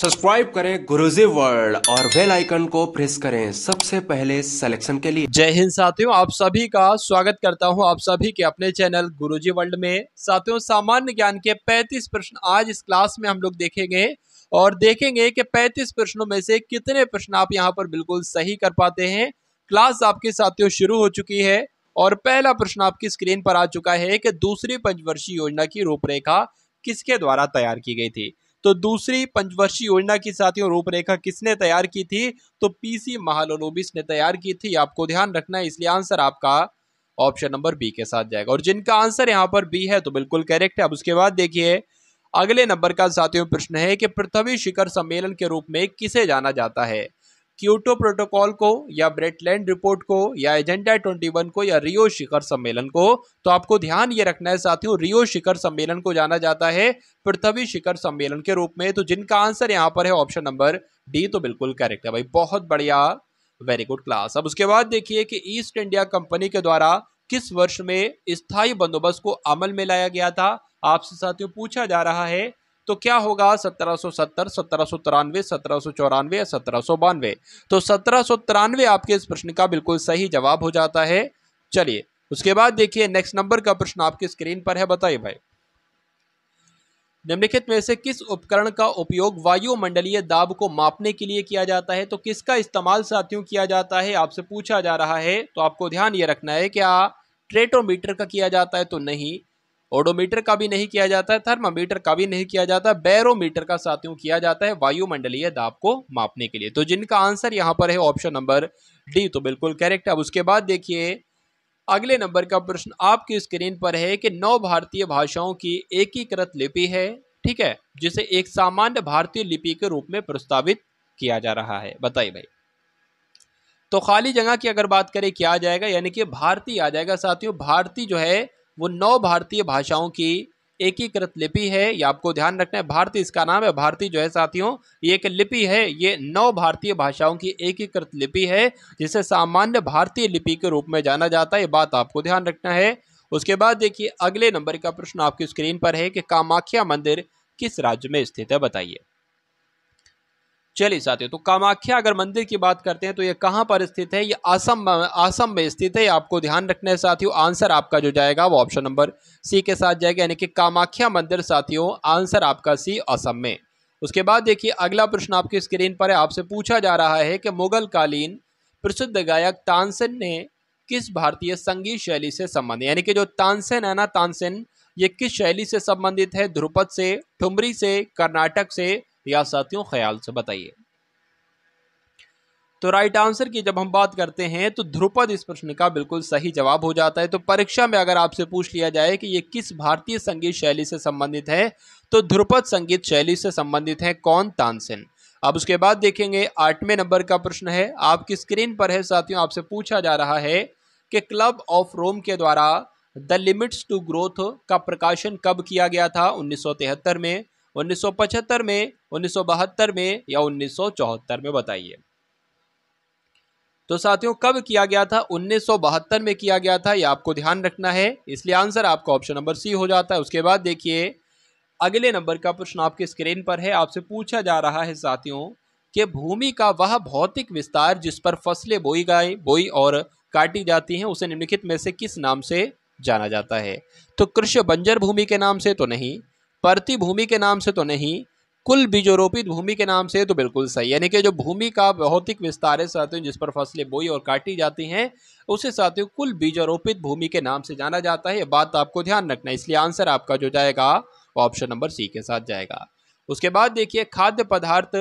subscribe करें Guruji World और bell icon को प्रेस करें सबसे पहले सिलेक्शन के लिए जय हिंद साथियों आप सभी का स्वागत करता हूं आप सभी के अपने चैनल गुरुजी वर्ल्ड में साथियों सामान्य ज्ञान के 35 प्रश्न आज इस क्लास में हम लोग देखेंगे और देखेंगे कि 35 प्रश्नों में से कितने प्रश्न आप यहां पर बिल्कुल सही कर पाते हैं क्लास आपके साथियों शुरू हो चुकी है और पहला प्रश्न आपकी स्क्रीन पर आ चुका है कि दूसरी पंचवर्षीय योजना की रूपरेखा किसके द्वारा तैयार की गई थी तो दूसरी पंचवर्षीय योजना की साथियों रूपरेखा किसने तैयार की थी तो पीसी महालोनोबिस ने तैयार की थी आपको ध्यान रखना है इसलिए आंसर आपका ऑप्शन नंबर बी के साथ जाएगा और जिनका आंसर यहाँ पर बी है तो बिल्कुल करेक्ट है अब उसके बाद देखिए अगले नंबर का साथियों प्रश्न है कि पृथ्वी शिखर सम्मेलन के रूप में किसे जाना जाता है क्योटो प्रोटोकॉल को या ब्रेटलैंड रिपोर्ट को या एजेंडा 21 को या रियो शिखर सम्मेलन को तो आपको ध्यान ये रखना है साथियों रियो शिखर सम्मेलन को जाना जाता है पृथ्वी शिखर सम्मेलन के रूप में तो जिनका आंसर यहाँ पर है ऑप्शन नंबर डी तो बिल्कुल करेक्ट है भाई बहुत बढ़िया वेरी गुड क्लास अब उसके बाद देखिए कि ईस्ट इंडिया कंपनी के द्वारा किस वर्ष में स्थायी बंदोबस्त को अमल में लाया गया था आपसे साथियों पूछा जा रहा है तो क्या होगा 1770, सत्रह सो तिरानवे सत्रह सो चौरानवे या सत्रह बानवे तो सत्रह तिरानवे आपके इस प्रश्न का बिल्कुल सही जवाब हो जाता है चलिए उसके बाद देखिए नेक्स्ट नंबर का प्रश्न आपके स्क्रीन पर है बताइए भाई निम्नलिखित में से किस उपकरण का उपयोग वायुमंडलीय दाब को मापने के लिए किया जाता है तो किसका इस्तेमाल साथियों किया जाता है आपसे पूछा जा रहा है तो आपको ध्यान ये रखना है क्या ट्रेटोमीटर का किया जाता है तो नहीं ओडोमीटर का भी नहीं किया जाता है थर्मामीटर का भी नहीं किया जाता बैरोमीटर का साथियों किया जाता है वायुमंडलीय दाब को मापने के लिए तो जिनका आंसर यहां पर है ऑप्शन नंबर डी तो बिल्कुल करेक्ट अब उसके बाद देखिए अगले नंबर का प्रश्न आपकी स्क्रीन पर है कि नौ भारतीय भाषाओं की एकीकृत लिपि है ठीक है जिसे एक सामान्य भारतीय लिपि के रूप में प्रस्तावित किया जा रहा है बताइए भाई तो खाली जगह की अगर बात करें क्या आ जाएगा यानी कि भारतीय आ जाएगा साथियों भारतीय जो है वो नौ भारतीय भाषाओं की एकीकृत लिपि है ये आपको ध्यान रखना है भारतीय इसका नाम है भारतीय जो है साथियों ये एक लिपि है ये नौ भारतीय भाषाओं की एकीकृत लिपि है जिसे सामान्य भारतीय लिपि के रूप में जाना जाता है ये बात आपको ध्यान रखना है उसके बाद देखिए अगले नंबर का प्रश्न आपकी स्क्रीन पर है कि कामाख्या मंदिर किस राज्य में स्थित है बताइए चलिए साथियों तो कामाख्या अगर मंदिर की बात करते हैं तो ये कहाँ पर स्थित है ये असम असम में स्थित है आपको ध्यान रखना है साथियों आंसर आपका जो जाएगा वो ऑप्शन नंबर सी के साथ जाएगा यानी कि कामाख्या मंदिर साथियों आंसर आपका सी असम में उसके बाद देखिए अगला प्रश्न आपकी स्क्रीन पर है आपसे पूछा जा रहा है कि मुगल कालीन प्रसिद्ध गायक तानसेन ने किस भारतीय संगीत शैली से संबंधित यानी कि जो तानसेन है ना तानसेन ये किस शैली से संबंधित है ध्रुपद से ठुमरी से कर्नाटक से या साथियों ख्याल से बताइए तो राइट आंसर की जब हम बात करते हैं तो ध्रुपद इस प्रश्न का बिल्कुल सही जवाब हो जाता है तो परीक्षा में अगर आपसे पूछ लिया जाए कि ये किस भारतीय संगीत शैली से संबंधित है तो ध्रुपद संगीत शैली से संबंधित है कौन तानसेन अब उसके बाद देखेंगे आठवें नंबर का प्रश्न है आपकी स्क्रीन पर है साथियों आपसे पूछा जा रहा है कि क्लब ऑफ रोम के द्वारा द लिमिट्स टू ग्रोथ का प्रकाशन कब किया गया था उन्नीस में 1975 में 1972 में या 1974 में बताइए तो साथियों कब किया गया था 1972 में किया गया था यह आपको ध्यान रखना है इसलिए आंसर आपका ऑप्शन नंबर सी हो जाता है उसके बाद देखिए अगले नंबर का प्रश्न आपके स्क्रीन पर है आपसे पूछा जा रहा है साथियों कि भूमि का वह भौतिक विस्तार जिस पर फसलें बोई गाई बोई और काटी जाती हैं उसे निम्नलिखित में से किस नाम से जाना जाता है तो कृषि बंजर भूमि के नाम से तो नहीं परती भूमि के नाम से तो नहीं कुल बीजोरोपित भूमि के नाम से तो बिल्कुल सही यानी कि जो भूमि का भौतिक विस्तार है साथियों जिस पर फसलें बोई और काटी जाती हैं उसे साथियों कुल बीजोरोपित भूमि के नाम से जाना जाता है ये बात आपको ध्यान रखना है इसलिए आंसर आपका जो जाएगा ऑप्शन नंबर सी के साथ जाएगा उसके बाद देखिए खाद्य पदार्थ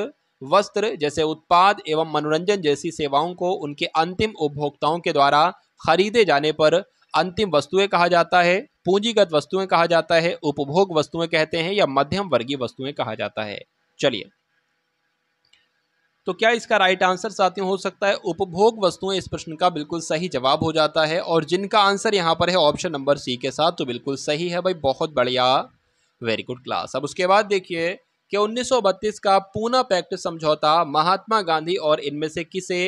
वस्त्र जैसे उत्पाद एवं मनोरंजन जैसी सेवाओं को उनके अंतिम उपभोक्ताओं के द्वारा खरीदे जाने पर अंतिम वस्तुएं कहा जाता है पूंजीगत वस्तुएं कहा जाता है उपभोग वस्तुएं कहते हैं या मध्यम वर्गीय वस्तुएं कहा जाता है चलिए तो क्या इसका राइट आंसर साथियों हो सकता है उपभोग वस्तुएं इस प्रश्न का बिल्कुल सही जवाब हो जाता है और जिनका आंसर यहां पर है ऑप्शन नंबर सी के साथ तो बिल्कुल सही है भाई बहुत बढ़िया वेरी गुड क्लास अब उसके बाद देखिए कि 1932 का पूना पैक्ट समझौता महात्मा गांधी और इनमें से किसे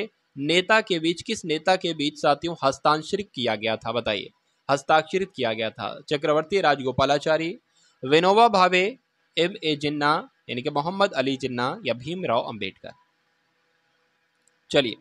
नेता के बीच किस नेता के बीच साथियों हस्तांतरित किया गया था बताइए हस्ताक्षरित किया गया था चक्रवर्ती राजगोपालाचारी विनोबा भावे एम ए जिन्ना यानी कि मोहम्मद अली जिन्ना या भीमराव अंबेडकर चलिए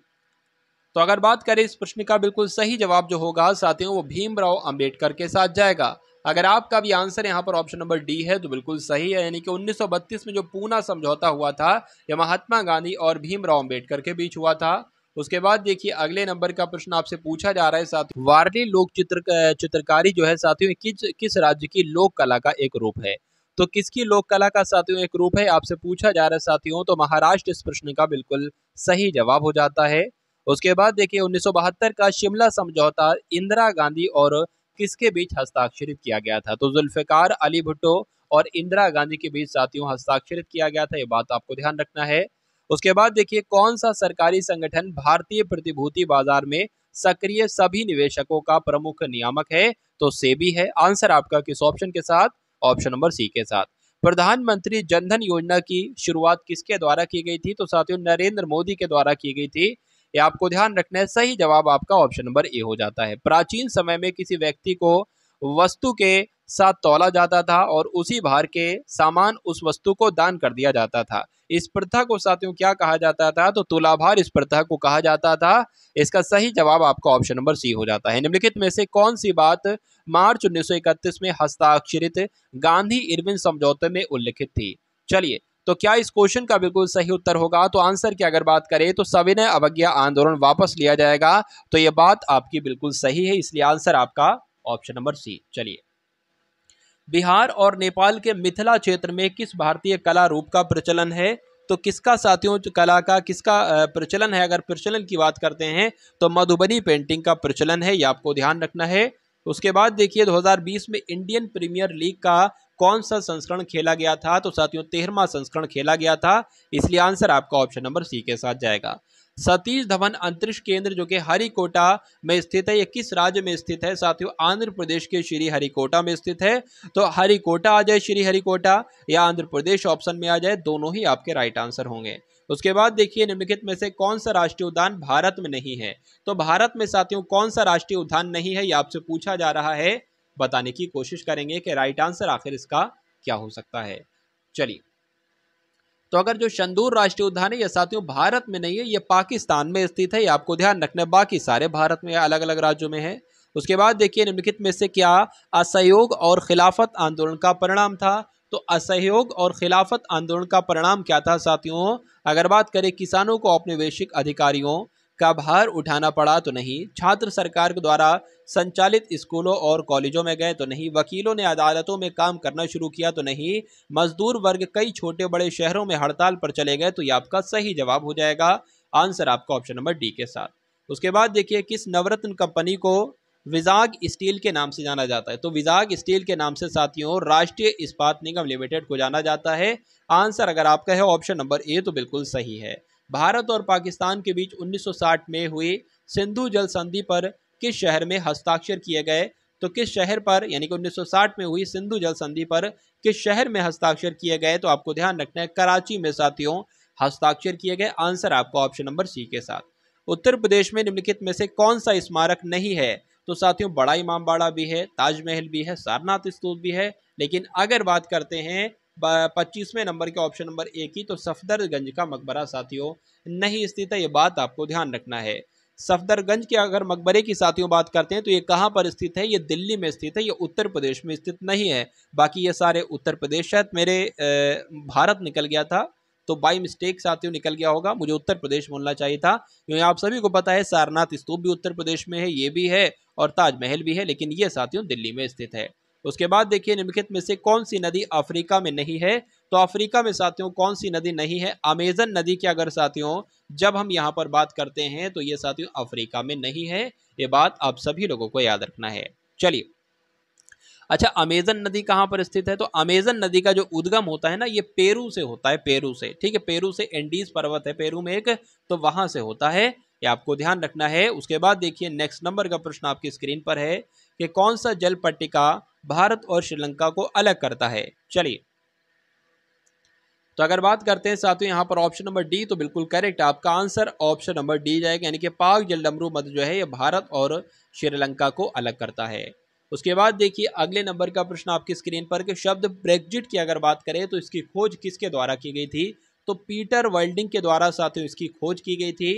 तो अगर बात करें इस प्रश्न का बिल्कुल सही जवाब जो होगा साथियों वो भीमराव अंबेडकर के साथ जाएगा अगर आपका भी आंसर यहाँ पर ऑप्शन नंबर डी है तो बिल्कुल सही है यानी कि 1932 में जो पूना समझौता हुआ था यह महात्मा गांधी और भीमराव अंबेडकर के बीच हुआ था उसके बाद देखिए अगले नंबर का प्रश्न आपसे पूछा जा रहा है साथ वारली लोक चित्र चित्रकारी जो है साथियों किस किस राज्य की लोक कला का एक रूप है तो किसकी लोक कला का साथियों एक रूप है आपसे पूछा जा रहा है साथियों तो महाराष्ट्र इस प्रश्न का बिल्कुल सही जवाब हो जाता है उसके बाद देखिए 1972 का शिमला समझौता इंदिरा गांधी और किसके बीच हस्ताक्षरित किया गया था तो जुल्फिकार अली भुट्टो और इंदिरा गांधी के बीच साथियों हस्ताक्षरित किया गया था ये बात आपको ध्यान रखना है उसके बाद देखिए कौन सा सरकारी संगठन भारतीय प्रतिभूति बाजार में सक्रिय सभी निवेशकों का प्रमुख नियामक है तो सेबी है आंसर आपका किस ऑप्शन के साथ ऑप्शन नंबर सी के साथ प्रधानमंत्री जनधन योजना की शुरुआत किसके द्वारा की गई थी तो साथियों नरेंद्र मोदी के द्वारा की गई थी ये आपको ध्यान रखना है सही जवाब आपका ऑप्शन नंबर ए हो जाता है प्राचीन समय में किसी व्यक्ति को वस्तु के साथ तोला जाता था और उसी भार के सामान उस वस्तु को दान कर दिया जाता था इस प्रथा को साथियों क्या कहा जाता था तो तुलाभार इस प्रथा को कहा जाता था इसका सही जवाब आपका ऑप्शन नंबर सी हो जाता है निम्नलिखित में से कौन सी बात मार्च उन्नीस में हस्ताक्षरित गांधी इरविन समझौते में उल्लिखित थी चलिए तो क्या इस क्वेश्चन का बिल्कुल सही उत्तर होगा तो आंसर की अगर बात करें तो सविनय अवज्ञा आंदोलन वापस लिया जाएगा तो यह बात आपकी बिल्कुल सही है इसलिए आंसर आपका ऑप्शन नंबर सी चलिए बिहार और नेपाल के मिथिला क्षेत्र में किस भारतीय कला रूप का प्रचलन है तो किसका साथियों कला का किसका प्रचलन है अगर प्रचलन की बात करते हैं तो मधुबनी पेंटिंग का प्रचलन है ये आपको ध्यान रखना है उसके बाद देखिए 2020 में इंडियन प्रीमियर लीग का कौन सा संस्करण खेला गया था तो साथियों तेरहवा संस्करण खेला गया था इसलिए आंसर आपका ऑप्शन नंबर सी के साथ जाएगा सतीश धवन अंतरिक्ष केंद्र जो कि हरिकोटा में स्थित है ये किस राज्य में स्थित है साथियों आंध्र प्रदेश के श्री हरिकोटा में स्थित है तो हरिकोटा आ जाए श्री हरिकोटा या आंध्र प्रदेश ऑप्शन में आ जाए दोनों ही आपके राइट आंसर होंगे उसके बाद देखिए निम्नलिखित में से कौन सा राष्ट्रीय उद्यान भारत में नहीं है तो भारत में साथियों कौन सा राष्ट्रीय उद्यान नहीं है ये आपसे पूछा जा रहा है बताने की कोशिश करेंगे कि राइट आंसर आखिर इसका क्या हो सकता है चलिए तो अगर जो शंदूर राष्ट्रीय उद्यान है ये साथियों भारत में नहीं है ये पाकिस्तान में स्थित है ये आपको ध्यान रखना है बाकी सारे भारत में अलग अलग राज्यों में है उसके बाद देखिए निम्नलिखित में से क्या असहयोग और खिलाफत आंदोलन का परिणाम था तो असहयोग और खिलाफत आंदोलन का परिणाम क्या था साथियों अगर बात करें किसानों को अपने वैश्विक अधिकारियों का भार उठाना पड़ा तो नहीं छात्र सरकार के द्वारा संचालित स्कूलों और कॉलेजों में गए तो नहीं वकीलों ने अदालतों में काम करना शुरू किया तो नहीं मजदूर वर्ग कई छोटे बड़े शहरों में हड़ताल पर चले गए तो ये आपका सही जवाब हो जाएगा आंसर आपका ऑप्शन नंबर डी के साथ उसके बाद देखिए किस नवरत्न कंपनी को विजाग स्टील के नाम से जाना जाता है तो विजाग स्टील के नाम से साथियों राष्ट्रीय इस्पात निगम लिमिटेड को जाना जाता है आंसर अगर आपका है ऑप्शन नंबर ए तो बिल्कुल सही है भारत और पाकिस्तान के बीच 1960 में हुई सिंधु जल संधि पर किस शहर में हस्ताक्षर किए गए तो किस शहर पर यानी कि 1960 में हुई सिंधु जल संधि पर किस शहर में हस्ताक्षर किए गए तो आपको ध्यान रखना है कराची में साथियों हस्ताक्षर किए गए आंसर आपको ऑप्शन नंबर सी के साथ उत्तर प्रदेश में निम्नलिखित में से कौन सा स्मारक नहीं है तो साथियों बड़ा इमामबाड़ा भी है ताजमहल भी है सारनाथ स्तूप भी है लेकिन अगर बात करते हैं पच्चीसवें नंबर के ऑप्शन नंबर एक ही तो सफदरगंज का मकबरा साथियों नहीं स्थित है ये बात आपको ध्यान रखना है सफदरगंज के अगर मकबरे की साथियों बात करते हैं तो ये कहाँ पर स्थित है ये दिल्ली में स्थित है ये उत्तर प्रदेश में स्थित नहीं है बाकी ये सारे उत्तर प्रदेश शायद मेरे भारत निकल गया था तो बाई मिस्टेक साथियों निकल गया होगा मुझे उत्तर प्रदेश बोलना चाहिए था क्योंकि आप सभी को पता है सारनाथ स्तूप भी उत्तर प्रदेश में है ये भी है और ताजमहल भी है लेकिन ये साथियों दिल्ली में स्थित है उसके बाद देखिए निम्नलिखित में से कौन सी नदी अफ्रीका में नहीं है तो अफ्रीका में साथियों कौन सी नदी नहीं है अमेजन नदी की अगर साथियों जब हम यहाँ पर बात करते हैं तो ये साथियों अफ्रीका में नहीं है ये बात आप सभी लोगों को याद रखना है चलिए अच्छा अमेजन नदी कहाँ पर स्थित है तो अमेजन नदी का जो उद्गम होता है ना ये पेरू से होता है पेरू से ठीक है पेरू से एंडीज पर्वत है पेरू में एक तो वहां से होता है ये आपको ध्यान रखना है उसके बाद देखिए नेक्स्ट नंबर का प्रश्न आपकी स्क्रीन पर है कि कौन सा जल पट्टिका भारत और श्रीलंका को अलग करता है चलिए तो अगर बात करते हैं साथियों यहाँ पर ऑप्शन नंबर डी तो बिल्कुल करेक्ट आपका आंसर ऑप्शन नंबर डी जाएगा यानी कि पाक जलडमरू मत जो है ये भारत और श्रीलंका को अलग करता है उसके बाद देखिए अगले नंबर का प्रश्न आपकी स्क्रीन पर कि शब्द ब्रेग्जिट की अगर बात करें तो इसकी खोज किसके द्वारा की गई थी तो पीटर वर्ल्डिंग के द्वारा साथियों इसकी खोज की गई थी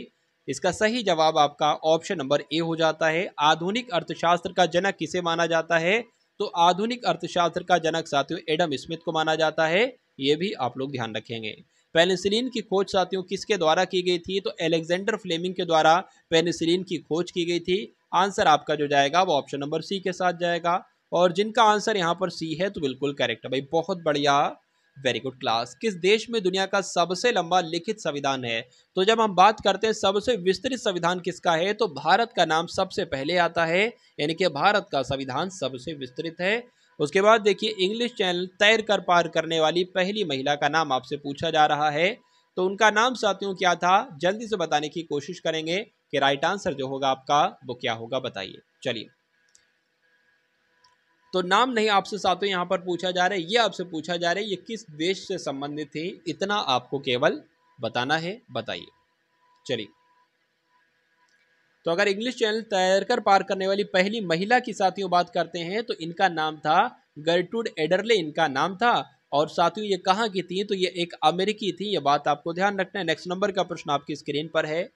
इसका सही जवाब आपका ऑप्शन नंबर ए हो जाता है आधुनिक अर्थशास्त्र का जनक किसे माना जाता है तो आधुनिक अर्थशास्त्र का जनक साथियों एडम स्मिथ को माना जाता है ये भी आप लोग ध्यान रखेंगे पेनिसिलिन की खोज साथियों किसके द्वारा की गई थी तो एलेक्जेंडर फ्लेमिंग के द्वारा पेनिसिलिन की खोज की गई थी आंसर आपका जो जाएगा वो ऑप्शन नंबर सी के साथ जाएगा और जिनका आंसर यहाँ पर सी है तो बिल्कुल करेक्ट है भाई बहुत बढ़िया वेरी गुड क्लास किस देश में दुनिया का सबसे लंबा लिखित संविधान है तो जब हम बात करते हैं सबसे विस्तृत संविधान किसका है तो भारत का नाम सबसे पहले आता है यानी कि भारत का संविधान सबसे विस्तृत है उसके बाद देखिए इंग्लिश चैनल तैर कर पार करने वाली पहली महिला का नाम आपसे पूछा जा रहा है तो उनका नाम साथियों क्या था जल्दी से बताने की कोशिश करेंगे कि राइट आंसर जो होगा आपका वो क्या होगा बताइए चलिए तो नाम नहीं आपसे साथियों यहाँ पर पूछा जा रहा है ये आपसे पूछा जा रहा है ये किस देश से संबंधित है इतना आपको केवल बताना है बताइए चलिए तो अगर इंग्लिश चैनल तैरकर पार करने वाली पहली महिला की साथियों बात करते हैं तो इनका नाम था गर्टूड एडरले इनका नाम था और साथियों ये कहाँ की थी तो ये एक अमेरिकी थी ये बात आपको ध्यान रखना है नेक्स्ट नंबर का प्रश्न आपकी स्क्रीन पर है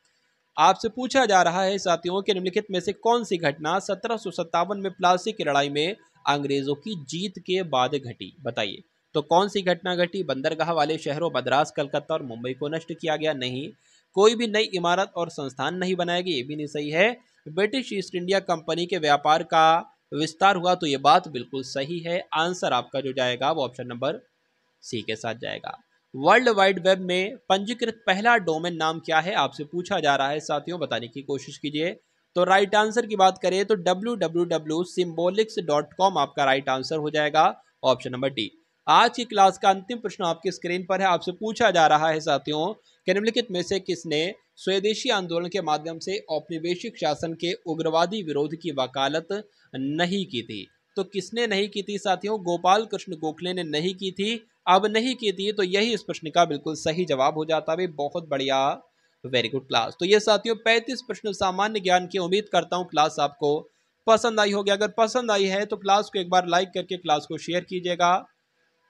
आपसे पूछा जा रहा है साथियों कि निम्नलिखित में से कौन सी घटना सत्रह में प्लासी की लड़ाई में अंग्रेज़ों की जीत के बाद घटी बताइए तो कौन सी घटना घटी बंदरगाह वाले शहरों मद्रास कलकत्ता और मुंबई को नष्ट किया गया नहीं कोई भी नई इमारत और संस्थान नहीं बनाएगी ये भी नहीं सही है ब्रिटिश ईस्ट इंडिया कंपनी के व्यापार का विस्तार हुआ तो ये बात बिल्कुल सही है आंसर आपका जो जाएगा वो ऑप्शन नंबर सी के साथ जाएगा वर्ल्ड वाइड वेब में पंजीकृत पहला डोमेन नाम क्या है आपसे पूछा जा रहा है साथियों बताने की कोशिश कीजिए तो राइट आंसर की बात करें तो W W W symbolics dot com आपका राइट आंसर हो जाएगा ऑप्शन नंबर डी आज की क्लास का अंतिम प्रश्न आपकी स्क्रीन पर है आपसे पूछा जा रहा है साथियों कि निम्नलिखित में से किसने स्वदेशी आंदोलन के माध्यम से औपनिवेशिक शासन के उग्रवादी विरोध की वकालत नहीं की थी तो किसने नहीं की थी साथियों गोपाल कृष्ण गोखले ने नहीं की थी अब नहीं की थी तो यही इस प्रश्न का बिल्कुल सही जवाब हो जाता भाई बहुत बढ़िया वेरी गुड क्लास तो ये साथियों पैंतीस प्रश्न सामान्य ज्ञान की उम्मीद करता हूँ क्लास आपको पसंद आई होगी अगर पसंद आई है तो क्लास को एक बार लाइक करके क्लास को शेयर कीजिएगा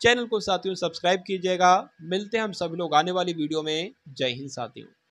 चैनल को साथियों सब्सक्राइब कीजिएगा मिलते हैं हम सभी लोग आने वाली वीडियो में जय हिंद साथियों